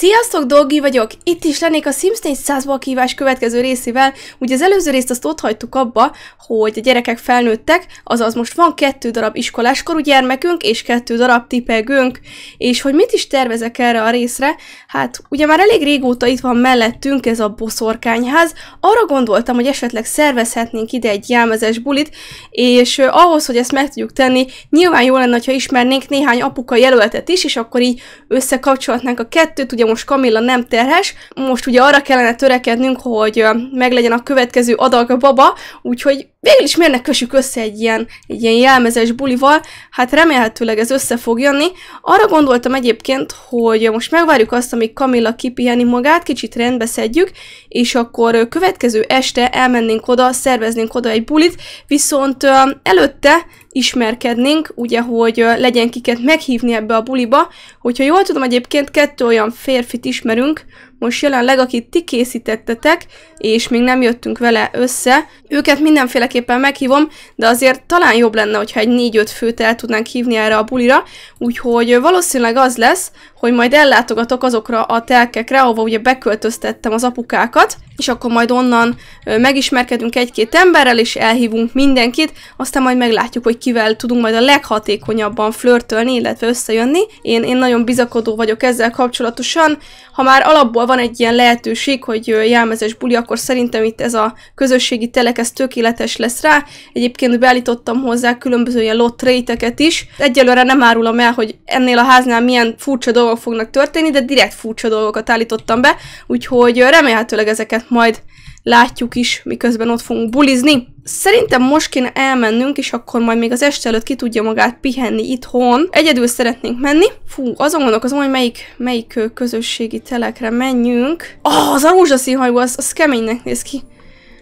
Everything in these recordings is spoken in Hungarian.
Sziasztok, Doggy vagyok! Itt is lennék a Sims 100 ból kívás következő részével. Ugye az előző részt azt ott hagytuk abba, hogy a gyerekek felnőttek, azaz most van kettő darab iskoláskorú gyermekünk és kettő darab tipegünk, és hogy mit is tervezek erre a részre? Hát ugye már elég régóta itt van mellettünk ez a boszorkányház, arra gondoltam, hogy esetleg szervezhetnénk ide egy jelmezes bulit, és ahhoz, hogy ezt meg tudjuk tenni, nyilván jó lenne, ha ismernénk néhány apuka jelöltet is, és akkor így összekapcsolhatnánk a kettőt, ugye most Kamilla nem terhes, most ugye arra kellene törekednünk, hogy meglegyen a következő adag a baba, úgyhogy végül is miért ne kössük össze egy ilyen, egy ilyen jelmezes bulival, hát remélhetőleg ez össze fog jönni. Arra gondoltam egyébként, hogy most megvárjuk azt, amíg Kamilla kipiheni magát, kicsit rendbe szedjük, és akkor következő este elmennénk oda, szerveznénk oda egy bulit, viszont előtte ismerkednénk, ugye, hogy legyen kiket meghívni ebbe a buliba. Hogyha jól tudom, egyébként kettő olyan férfit ismerünk, most jelenleg, akit ti készítettetek, és még nem jöttünk vele össze. Őket mindenféleképpen meghívom, de azért talán jobb lenne, hogyha egy 4-5 főt el tudnánk hívni erre a bulira, úgyhogy valószínűleg az lesz, hogy majd ellátogatok azokra a telkekre, ahova ugye beköltöztettem az apukákat, és akkor majd onnan megismerkedünk egy-két emberrel, és elhívunk mindenkit, aztán majd meglátjuk, hogy kivel tudunk majd a leghatékonyabban flörtölni, illetve összejönni. Én, én nagyon bizakodó vagyok ezzel kapcsolatosan. Ha már alapból van egy ilyen lehetőség, hogy jelmezes buli, akkor szerintem itt ez a közösségi telek, ez tökéletes lesz rá. Egyébként beállítottam hozzá különböző ilyen lotréteket is. Egyelőre nem árulom el, hogy ennél a háznál milyen furcsa dolgok dolgok fognak történni, de direkt furcsa dolgokat állítottam be, úgyhogy remélhetőleg ezeket majd látjuk is, miközben ott fogunk bulizni. Szerintem most kéne elmennünk, és akkor majd még az este előtt ki tudja magát pihenni itthon. Egyedül szeretnénk menni. Fú, azon gondolkozom, hogy melyik, melyik közösségi telekre menjünk. Ah, oh, az a rózsaszínhajú, az, az keménynek néz ki.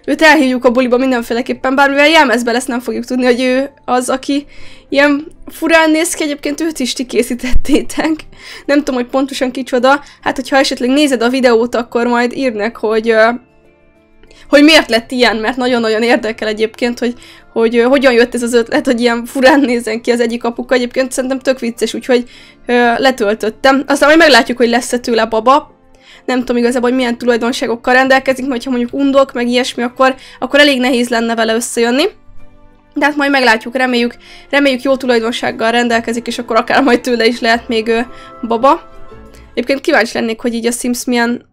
Őt elhívjuk a buliba mindenféleképpen, bár mivel jelmezbe lesz, nem fogjuk tudni, hogy ő az, aki ilyen furán néz ki, egyébként őt is ti készítettétek. Nem tudom, hogy pontosan kicsoda. Hát, hogyha esetleg nézed a videót, akkor majd írnek, hogy hogy miért lett ilyen, mert nagyon-nagyon érdekel egyébként, hogy, hogy, hogy hogyan jött ez az ötlet, hogy ilyen furán nézzen ki az egyik apuka. Egyébként szerintem tök vicces, úgyhogy ö, letöltöttem. Aztán majd meglátjuk, hogy lesz-e tőle baba nem tudom igazából, hogy milyen tulajdonságokkal rendelkezik, mert ha mondjuk undok, meg ilyesmi, akkor, akkor elég nehéz lenne vele összejönni. De hát majd meglátjuk, reméljük, reméljük jó tulajdonsággal rendelkezik, és akkor akár majd tőle is lehet még ő, baba. Egyébként kíváncsi lennék, hogy így a Sims milyen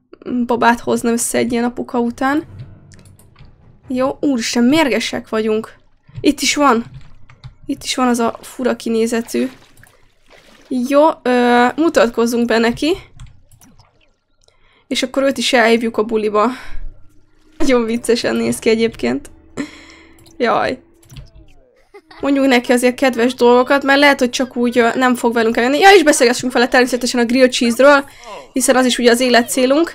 babát hozna össze egy ilyen apuka után. Jó, úristen, mérgesek vagyunk. Itt is van. Itt is van az a fura kinézetű. Jó, ö, mutatkozzunk be neki és akkor őt is elhívjuk a buliba. Nagyon viccesen néz ki egyébként. Jaj. Mondjuk neki azért kedves dolgokat, mert lehet, hogy csak úgy nem fog velünk eljönni. Ja, és beszélgessünk vele természetesen a grill cheese-ről, hiszen az is ugye az élet célunk.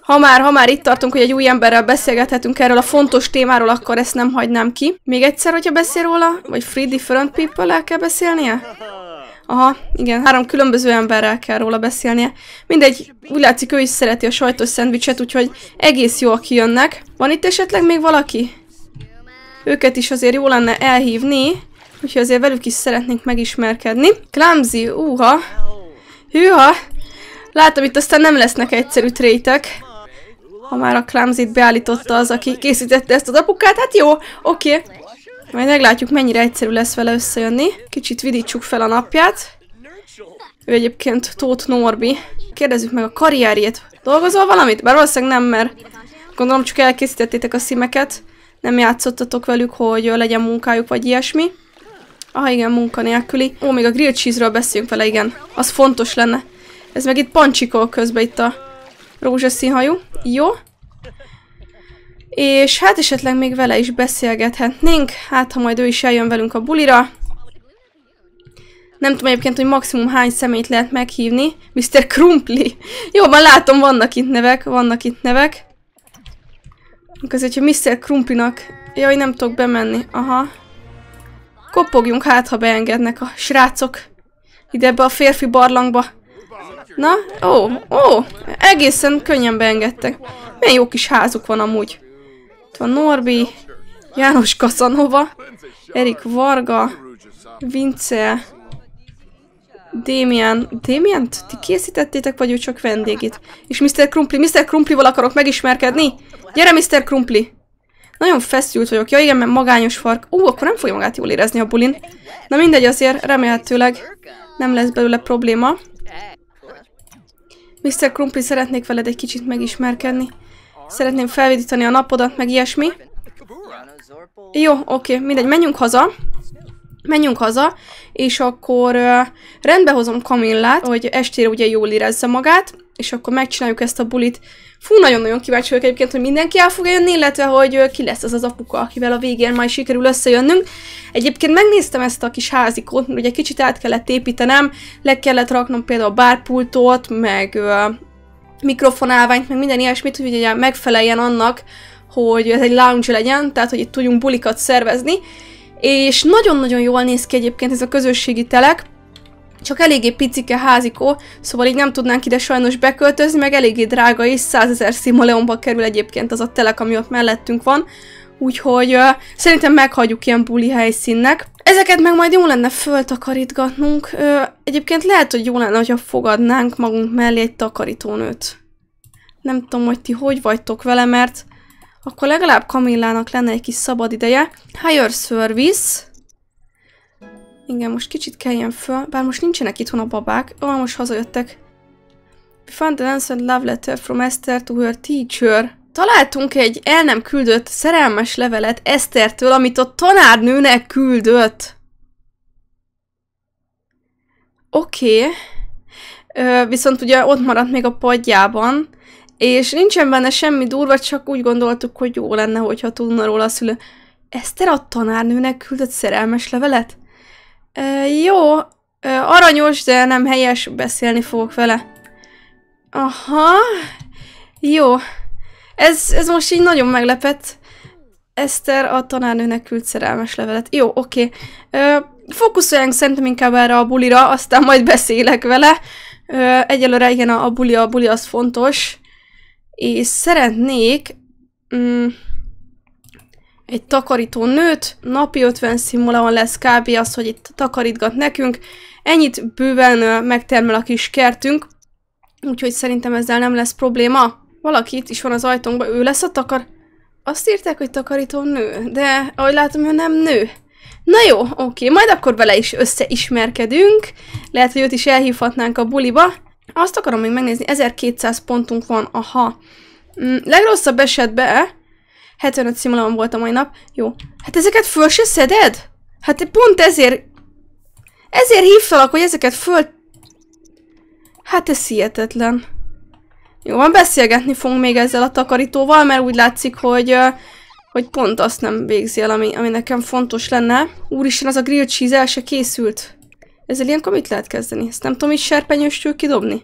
Ha már, ha már itt tartunk, hogy egy új emberrel beszélgethetünk erről a fontos témáról, akkor ezt nem hagynám ki. Még egyszer, hogyha beszél róla, vagy Free Different People-el kell beszélnie? Aha, igen, három különböző emberrel kell róla beszélnie. Mindegy, úgy látszik, ő is szereti a sajtos szendvicset, úgyhogy egész jól kijönnek. Van itt esetleg még valaki? Őket is azért jó lenne elhívni, úgyhogy azért velük is szeretnénk megismerkedni. Klámzi, úha! Hűha! Látom, itt aztán nem lesznek egyszerű trétek. Ha már a Klámzit beállította az, aki készítette ezt az apukát, hát jó, oké. Okay. Majd meglátjuk, mennyire egyszerű lesz vele összejönni. Kicsit vidítsuk fel a napját. Ő egyébként Tóth Norbi. Kérdezzük meg a karrierjét. Dolgozol valamit? Bár valószínűleg nem, mert gondolom csak elkészítettétek a szimeket. Nem játszottatok velük, hogy legyen munkájuk, vagy ilyesmi. Ah, igen, munkanélküli. Ó, még a grill cheese-ről beszéljünk vele, igen. Az fontos lenne. Ez meg itt pancsikol közben itt a rózsaszín hajú. Jó és hát esetleg még vele is beszélgethetnénk, hát ha majd ő is eljön velünk a bulira. Nem tudom egyébként, hogy maximum hány szemét lehet meghívni. Mr. Krumpli. jó, már látom, vannak itt nevek, vannak itt nevek. Azért, hogyha Mr. Krumplinak... Jaj, nem tudok bemenni. Aha. Kopogjunk hát, ha beengednek a srácok. Ide ebbe a férfi barlangba. Na, ó, ó, egészen könnyen beengedtek. Milyen jó kis házuk van amúgy van Norbi, János Kasanova, Erik Varga, Vince, Damien. Damien? Ti készítettétek, vagy ő csak vendégét? És Mr. Krumpli, Mr. Krumplival akarok megismerkedni? Gyere, Mr. Krumpli! Nagyon feszült vagyok. Ja igen, mert magányos fark. Ú, akkor nem fogja magát jól érezni a bulin. Na mindegy azért, remélhetőleg nem lesz belőle probléma. Mr. Krumpli, szeretnék veled egy kicsit megismerkedni. Szeretném felvidítani a napodat, meg ilyesmi. Jó, oké, mindegy, menjünk haza. Menjünk haza, és akkor uh, rendbe hozom Kamillát, hogy estére ugye jól érezze magát, és akkor megcsináljuk ezt a bulit. Fú, nagyon-nagyon kíváncsi vagyok egyébként, hogy mindenki el fog jönni, illetve hogy uh, ki lesz az az apuka, akivel a végén majd sikerül összejönnünk. Egyébként megnéztem ezt a kis házikót, mert ugye kicsit át kellett építenem, le kellett raknom például a bárpultot, meg uh, mikrofonálványt, meg minden ilyesmit, hogy ugye megfeleljen annak, hogy ez egy lounge legyen, tehát hogy itt tudjunk bulikat szervezni, és nagyon-nagyon jól néz ki egyébként ez a közösségi telek, csak eléggé picike házikó, szóval így nem tudnánk ide sajnos beköltözni, meg eléggé drága is, 100 ezer szimoleonba kerül egyébként az a telek, ami ott mellettünk van, Úgyhogy uh, szerintem meghagyjuk ilyen buli helyszínnek. Ezeket meg majd jó lenne föltakarítgatnunk. Uh, egyébként lehet, hogy jó lenne, ha fogadnánk magunk mellé egy takarítónőt. Nem tudom, hogy ti hogy vagytok vele, mert akkor legalább Kamillának lenne egy kis szabad ideje. Higher Service. Igen, most kicsit kelljen föl, bár most nincsenek itthon a babák. Ó, oh, most hazajöttek. We found an answered love letter from Esther to her teacher találtunk egy el nem küldött szerelmes levelet Esztertől, amit a tanárnőnek küldött. Oké. Okay. viszont ugye ott maradt még a padjában, és nincsen benne semmi durva, csak úgy gondoltuk, hogy jó lenne, hogyha tudna róla a szülő. Eszter a tanárnőnek küldött szerelmes levelet? E, jó, e, aranyos, de nem helyes, beszélni fogok vele. Aha, jó. Ez, ez most így nagyon meglepett. Eszter a tanárnőnek küld szerelmes levelet. Jó, oké. Okay. Fókuszoljunk szerintem inkább erre a bulira, aztán majd beszélek vele. Ö, egyelőre igen, a, a buli, a buli az fontos. És szeretnék mm, egy takarító nőt, napi 50 szimulaon lesz kb. az, hogy itt takarítgat nekünk. Ennyit bőven megtermel a kis kertünk, úgyhogy szerintem ezzel nem lesz probléma. Valaki itt is van az ajtónkban, ő lesz a takar... Azt írták, hogy takarító nő, de ahogy látom, ő nem nő. Na jó, oké, majd akkor vele is összeismerkedünk. Lehet, hogy őt is elhívhatnánk a buliba. Azt akarom még megnézni, 1200 pontunk van, aha. Mm, legrosszabb esetben 75 szimulában volt a mai nap. Jó. Hát ezeket föl se szeded? Hát pont ezért... Ezért hívtalak, hogy ezeket föl... Hát ez hihetetlen. Jó, van beszélgetni fogunk még ezzel a takarítóval, mert úgy látszik, hogy, hogy pont azt nem végzi el, ami, ami nekem fontos lenne. Úristen, az a grill cheese el se készült. Ezzel ilyenkor mit lehet kezdeni? Ezt nem tudom is serpenyőstől kidobni?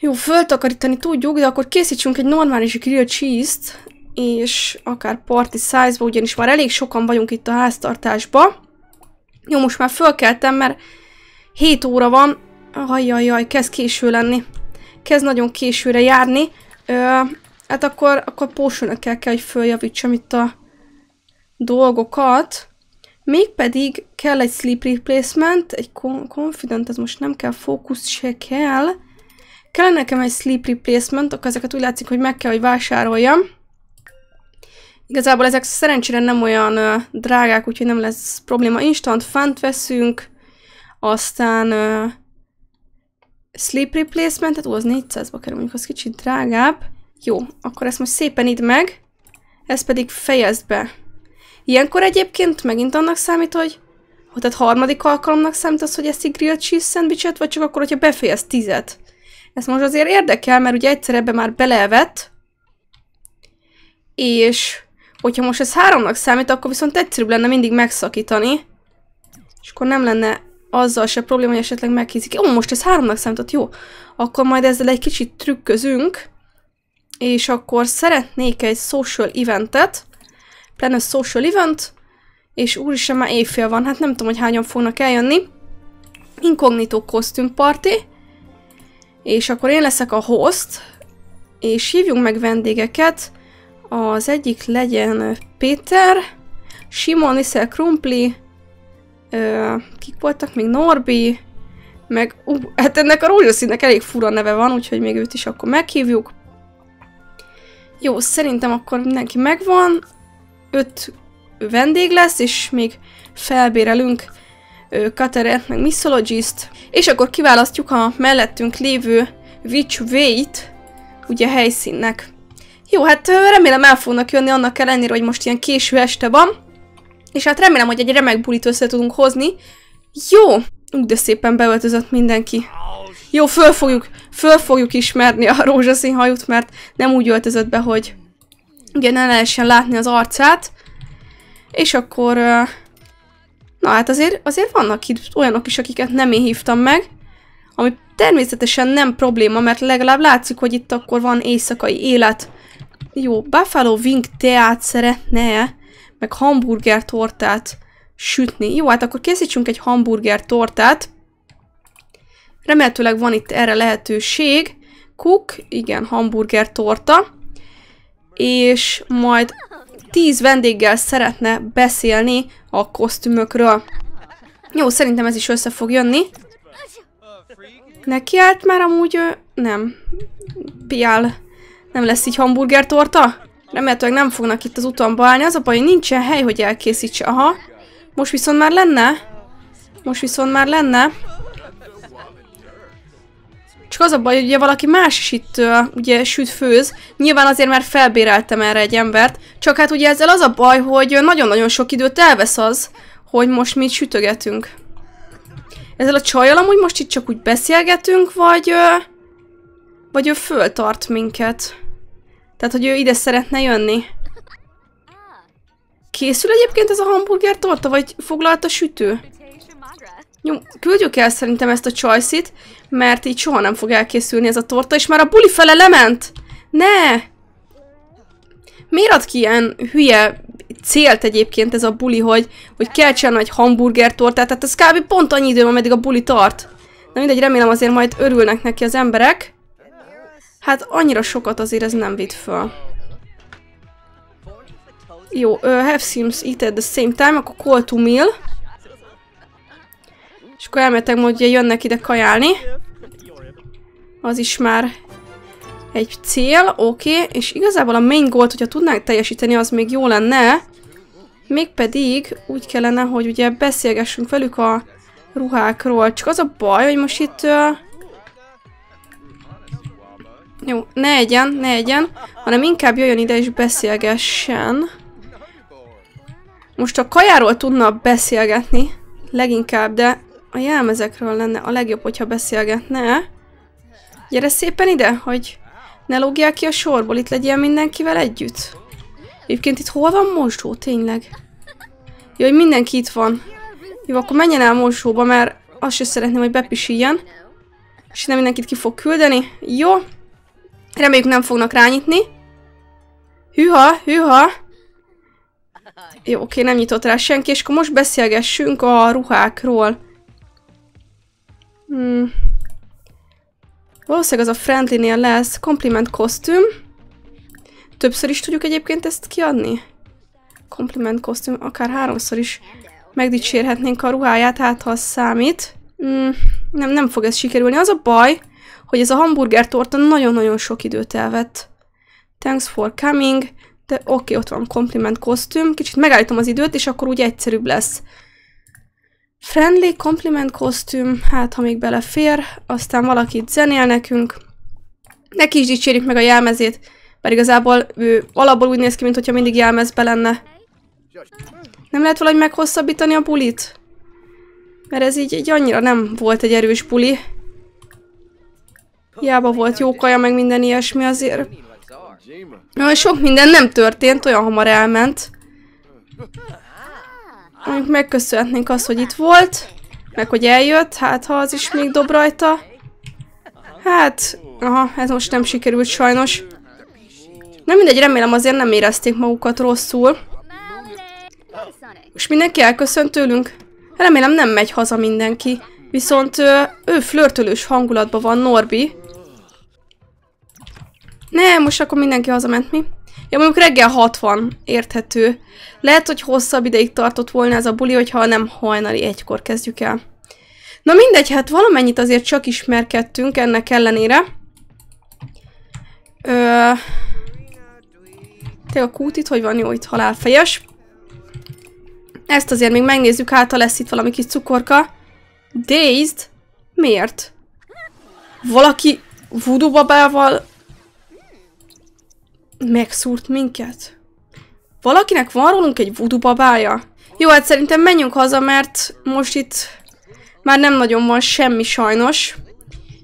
Jó, föltakarítani tudjuk, de akkor készítsünk egy normális grill cheese-t, és akár party size-ba, ugyanis már elég sokan vagyunk itt a háztartásba. Jó, most már fölkeltem, mert 7 óra van. Ajajaj, kezd késő lenni kezd nagyon későre járni, ö, hát akkor, akkor potion kell, kell, hogy följavítsam itt a dolgokat. Mégpedig kell egy sleep replacement, egy confident, ez most nem kell, fókusz se kell. Kell nekem egy sleep replacement, akkor ezeket úgy látszik, hogy meg kell, hogy vásároljam. Igazából ezek szerencsére nem olyan ö, drágák, úgyhogy nem lesz probléma. Instant fant veszünk, aztán ö, Sleep Replacement, tehát ó, az 400-ba kerül, mondjuk az kicsit drágább. Jó, akkor ezt most szépen itt meg, Ez pedig fejezd be. Ilyenkor egyébként megint annak számít, hogy hogy tehát harmadik alkalomnak számít az, hogy eszik grilled cheese sandwichet, vagy csak akkor, hogyha befejez tizet. Ez most azért érdekel, mert ugye egyszer ebbe már belevett, és hogyha most ez háromnak számít, akkor viszont egyszerűbb lenne mindig megszakítani, és akkor nem lenne azzal se probléma, hogy esetleg megkézik. Ó, most ez háromnak számított, jó. Akkor majd ezzel egy kicsit trükközünk, és akkor szeretnék egy social eventet, plan social event, és úristen már éjfél van, hát nem tudom, hogy hányan fognak eljönni. Inkognitó costume party, és akkor én leszek a host, és hívjunk meg vendégeket. Az egyik legyen Péter, Simon, Iszel Krumpli, Ö, kik voltak még? Norbi, meg, ú, hát ennek a rózsaszínnek elég fura neve van, úgyhogy még őt is akkor meghívjuk. Jó, szerintem akkor mindenki megvan. Öt vendég lesz, és még felbérelünk Kateret, meg Missologist, és akkor kiválasztjuk a mellettünk lévő Witch Wait, ugye helyszínnek. Jó, hát remélem el fognak jönni annak ellenére, hogy most ilyen késő este van és hát remélem, hogy egy remek bulit össze tudunk hozni. Jó! Úgy de szépen beöltözött mindenki. Jó, föl fogjuk, föl fogjuk ismerni a rózsaszín hajut mert nem úgy öltözött be, hogy igen, ne lehessen látni az arcát. És akkor... Na hát azért, azért vannak itt olyanok is, akiket nem én hívtam meg. Ami természetesen nem probléma, mert legalább látszik, hogy itt akkor van éjszakai élet. Jó, Buffalo Wing teát szeretne -e? meg hamburger tortát sütni. Jó, hát akkor készítsünk egy hamburger tortát. Remélhetőleg van itt erre lehetőség. Cook, igen, hamburger torta. És majd tíz vendéggel szeretne beszélni a kosztümökről. Jó, szerintem ez is össze fog jönni. Nekiállt már amúgy... Nem. Piál. Nem lesz így hamburger torta? Remélhetőleg nem fognak itt az utamba állni. Az a baj, hogy nincsen hely, hogy elkészítse. Aha. Most viszont már lenne. Most viszont már lenne. Csak az a baj, hogy ugye valaki más is itt uh, ugye süt főz. Nyilván azért már felbéreltem erre egy embert. Csak hát ugye ezzel az a baj, hogy nagyon-nagyon sok időt elvesz az, hogy most mit sütögetünk. Ezzel a csajjal amúgy most itt csak úgy beszélgetünk, vagy... Uh, vagy ő föltart minket. Tehát, hogy ő ide szeretne jönni. Készül egyébként ez a hamburger torta, vagy foglalt a sütő? Jó, küldjük el szerintem ezt a csajszit, mert így soha nem fog elkészülni ez a torta, és már a buli fele lement! Ne! Miért ad ki ilyen hülye célt egyébként ez a buli, hogy, hogy kell csinálni egy hamburger tortát, tehát ez kb. pont annyi idő van, ameddig a buli tart. Na mindegy, remélem azért majd örülnek neki az emberek. Hát annyira sokat azért ez nem vitt föl. Jó, uh, have seems eat at the same time, akkor call to meal. És akkor elmetek, hogy jönnek ide kajálni. Az is már egy cél, oké. Okay. És igazából a main goal hogyha tudnánk teljesíteni, az még jó lenne. Mégpedig úgy kellene, hogy ugye beszélgessünk velük a ruhákról. Csak az a baj, hogy most itt... Uh, jó, ne egyen, ne egyen, hanem inkább jöjjön ide és beszélgessen. Most a kajáról tudna beszélgetni, leginkább, de a jelmezekről lenne a legjobb, hogyha beszélgetne. Gyere szépen ide, hogy ne lógjál ki a sorból, itt legyél mindenkivel együtt. Egyébként itt hol van mosó, tényleg? Jó, hogy mindenki itt van. Jó, akkor menjen el mosóba, mert azt is szeretném, hogy bepisíjen. És nem mindenkit ki fog küldeni. Jó. Reméljük nem fognak rányitni. Hűha, hűha. Jó, oké, nem nyitott rá senki, és akkor most beszélgessünk a ruhákról. Hmm. Valószínűleg az a friendly lesz. Compliment kosztüm. Többször is tudjuk egyébként ezt kiadni? Compliment kosztüm, akár háromszor is megdicsérhetnénk a ruháját, hát ha az számít. Hmm. Nem, nem fog ez sikerülni. Az a baj, hogy ez a hamburger torta nagyon-nagyon sok időt elvett. Thanks for coming. De oké, okay, ott van compliment kosztüm. Kicsit megállítom az időt, és akkor úgy egyszerűbb lesz. Friendly compliment kosztüm, hát ha még belefér, aztán valakit zenél nekünk. Neki is dicsérjük meg a jelmezét, mert igazából ő alapból úgy néz ki, mintha mindig jelmezbe lenne. Nem lehet valahogy meghosszabbítani a bulit? Mert ez így, így annyira nem volt egy erős buli. Hiába volt jó kaja, meg minden ilyesmi azért. Na, sok minden nem történt, olyan hamar elment. Mondjuk megköszönhetnénk azt, hogy itt volt, meg hogy eljött, hát ha az is még dob rajta. Hát, aha, ez most nem sikerült sajnos. Nem mindegy, remélem azért nem érezték magukat rosszul. Most mindenki elköszönt tőlünk? Remélem nem megy haza mindenki. Viszont ő, ő flörtölős hangulatban van Norbi. Nem, most akkor mindenki hazament, mi? Ja, mondjuk reggel 60, érthető. Lehet, hogy hosszabb ideig tartott volna ez a buli, hogyha nem hajnali egykor kezdjük el. Na mindegy, hát valamennyit azért csak ismerkedtünk ennek ellenére. Ö... Te a kút itt hogy van? Jó, itt halálfejes. Ezt azért még megnézzük, hát ha lesz itt valami kis cukorka. Dazed? Miért? Valaki voodoo babával Megszúrt minket? Valakinek van rólunk egy voodoo babája? Jó, hát szerintem menjünk haza, mert most itt már nem nagyon van semmi sajnos.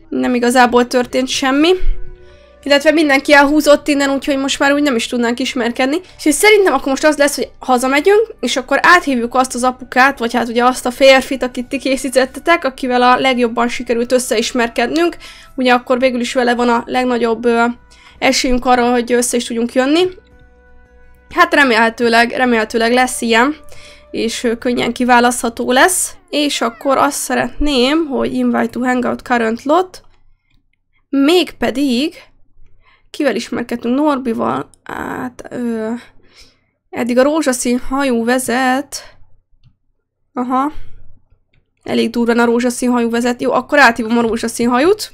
Nem igazából történt semmi. Illetve mindenki elhúzott innen, úgyhogy most már úgy nem is tudnánk ismerkedni. És szerintem akkor most az lesz, hogy hazamegyünk, és akkor áthívjuk azt az apukát, vagy hát ugye azt a férfit, akit ti készítettetek, akivel a legjobban sikerült összeismerkednünk. Ugye akkor végül is vele van a legnagyobb esélyünk arra, hogy össze is tudjunk jönni. Hát remélhetőleg, remélhetőleg lesz ilyen, és könnyen kiválasztható lesz. És akkor azt szeretném, hogy invite to hangout current lot, mégpedig kivel ismerkedtünk? Norbival, hát ö, eddig a rózsaszín hajú vezet, aha, elég durva a rózsaszín hajú vezet, jó, akkor átívom a rózsaszín hajút,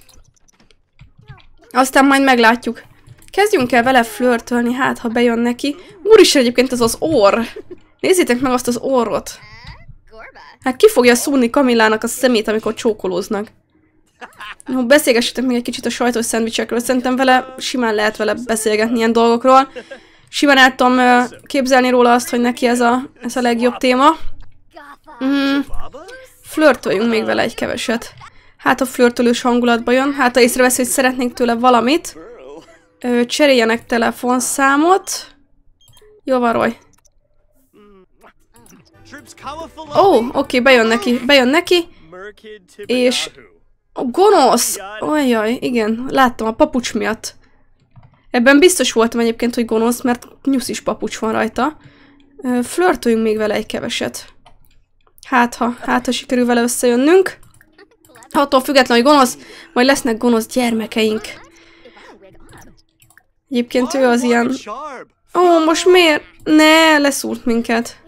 aztán majd meglátjuk. Kezdjünk el vele flörtölni, hát ha bejön neki. is egyébként az az orr! Nézzétek meg azt az orrot! Hát ki fogja szúrni Kamillának a szemét, amikor csókolóznak? Jó, beszélgessetek még egy kicsit a sajtos szendvicsekről. Szerintem vele simán lehet vele beszélgetni ilyen dolgokról. Simán el tudom képzelni róla azt, hogy neki ez a, ez a legjobb téma. Mm, flörtöljünk még vele egy keveset. Hát a flörtölős hangulatba jön, hát ha észrevesz, hogy szeretnénk tőle valamit. Ö, cseréljenek telefonszámot. Jó van, Roy. Ó, oh, oké, okay, bejön neki, bejön neki. És... Oh, gonosz! Ojjaj, igen, láttam a papucs miatt. Ebben biztos voltam egyébként, hogy gonosz, mert is papucs van rajta. Flörtöljünk még vele egy keveset. Hát ha, hát ha sikerül vele összejönnünk. Attól függetlenül, hogy gonosz, majd lesznek gonosz gyermekeink. Egyébként ő az ilyen... Ó, oh, most miért? Ne, leszúrt minket.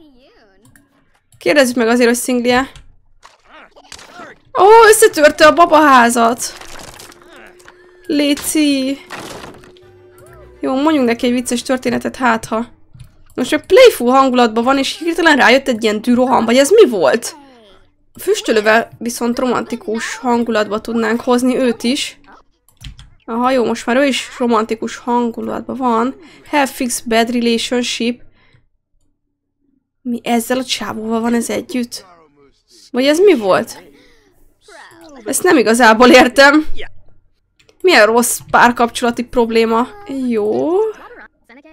Kérdezzük meg azért, hogy szinglie. Ó, oh, összetörte a babaházat. Léci. Jó, mondjunk neki egy vicces történetet, hát ha. Most egy playful hangulatban van, és hirtelen rájött egy ilyen dűroham, vagy ez mi volt? füstölővel viszont romantikus hangulatba tudnánk hozni őt is. Aha, jó, most már ő is romantikus hangulatban van. Have fixed bad relationship. Mi ezzel a csávóval van ez együtt? Vagy ez mi volt? Ezt nem igazából értem. Milyen rossz párkapcsolati probléma. Jó.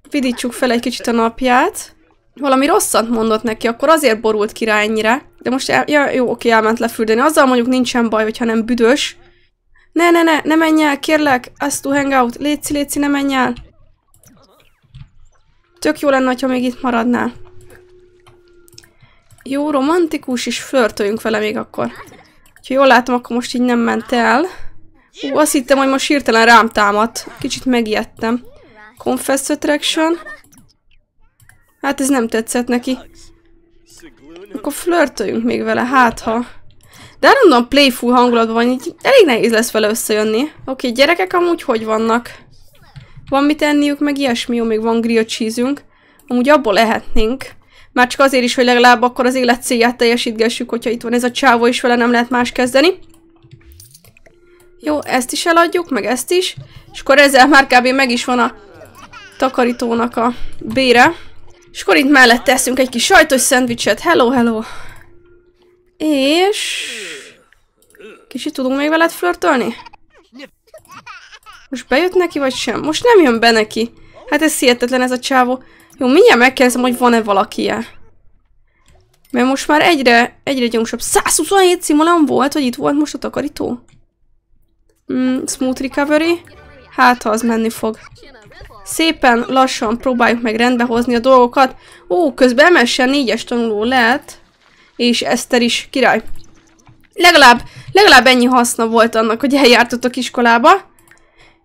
Vidítsuk fel egy kicsit a napját. Valami rosszat mondott neki, akkor azért borult ki rá ennyire. De most, el, ja, jó, oké, elment lefürdeni. Azzal mondjuk nincsen baj, hogyha nem büdös. Ne, ne, ne, ne menj el, kérlek! Us to hang out! Léci, léci, ne menj el! Tök jó lenne, ha még itt maradnál. Jó, romantikus, és flörtöljünk vele még akkor. Ha jól látom, akkor most így nem ment el. Ú, azt hittem, hogy most hirtelen rám támadt. Kicsit megijedtem. Confess attraction. Hát ez nem tetszett neki. Akkor flörtöljünk még vele, hát ha... De mondom, playful hangulatban van, így elég nehéz lesz vele összejönni. Oké, okay, gyerekek amúgy hogy vannak? Van mit enniük, meg ilyesmi, jó, még van grill cheese-ünk. Amúgy abból lehetnénk. Már csak azért is, hogy legalább akkor az élet célját teljesítgessük, hogyha itt van ez a csávó, és vele nem lehet más kezdeni. Jó, ezt is eladjuk, meg ezt is. És akkor ezzel már kb. meg is van a takarítónak a bére. És akkor itt mellett teszünk egy kis sajtos szendvicset. Hello, hello! És... Kicsit tudunk még veled flörtölni? Most bejött neki, vagy sem? Most nem jön be neki. Hát ez hihetetlen ez a csávó. Jó, mindjárt megkérdezem, hogy van-e valaki -e. Mert most már egyre, egyre gyorsabb. 127 szimolán volt, hogy itt volt most a takarító? Mm, smooth recovery. Hát, ha az menni fog. Szépen, lassan próbáljuk meg rendbehozni a dolgokat. Ó, közben MSN 4-es tanuló lett és Eszter is király. Legalább, legalább ennyi haszna volt annak, hogy eljártatok iskolába.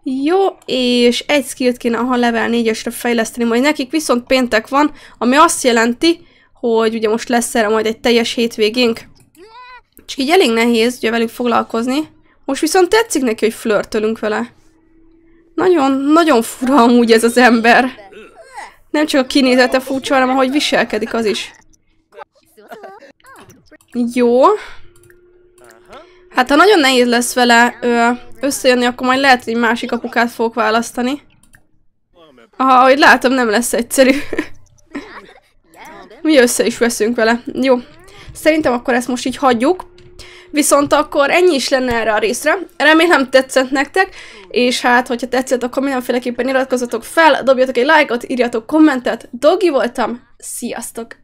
Jó, és egy skillt kéne a level 4-esre fejleszteni, majd nekik viszont péntek van, ami azt jelenti, hogy ugye most lesz erre majd egy teljes hétvégénk. Csak így elég nehéz ugye velük foglalkozni. Most viszont tetszik neki, hogy flörtölünk vele. Nagyon, nagyon fura amúgy ez az ember. Nem csak a kinézete furcsa, hanem ahogy viselkedik az is. Jó. Hát ha nagyon nehéz lesz vele ö, összejönni, akkor majd lehet, hogy másik apukát fogok választani. Aha, ahogy látom, nem lesz egyszerű. Mi össze is veszünk vele. Jó. Szerintem akkor ezt most így hagyjuk. Viszont akkor ennyi is lenne erre a részre. Remélem tetszett nektek, és hát, hogyha tetszett, akkor mindenféleképpen iratkozzatok fel, dobjatok egy lájkot, írjatok kommentet. Dogi voltam, sziasztok!